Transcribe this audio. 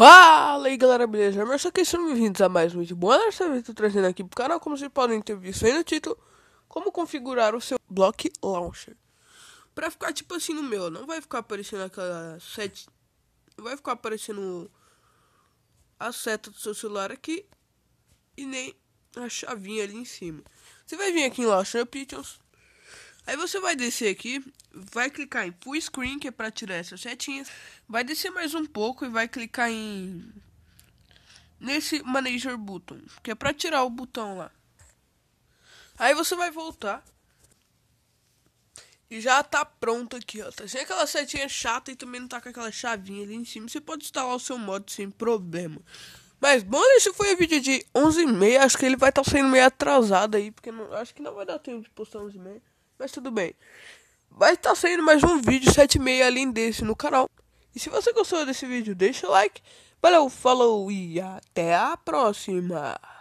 Fala aí galera, beleza? Mas é aqui sejam bem-vindos a mais um vídeo Boa noite, estou trazendo aqui pro canal, como vocês podem ter visto aí no título, como configurar o seu Block Launcher. Pra ficar tipo assim no meu, não vai ficar aparecendo aquela set... Vai ficar aparecendo a seta do seu celular aqui e nem a chavinha ali em cima. Você vai vir aqui em Launcher Pictures, Aí você vai descer aqui, vai clicar em full screen, que é para tirar essas setinhas. Vai descer mais um pouco e vai clicar em nesse manager button, que é para tirar o botão lá. Aí você vai voltar e já tá pronto aqui, ó. Tá sem aquela setinha chata e também não tá com aquela chavinha ali em cima. Você pode instalar o seu modo sem problema. Mas bom, esse foi o vídeo de 11h30. Acho que ele vai estar tá saindo meio atrasado aí, porque não, acho que não vai dar tempo de postar 11h30 mas tudo bem. Vai estar tá saindo mais um vídeo 7,6 além desse no canal. E se você gostou desse vídeo, deixa o like. Valeu, falou e até a próxima.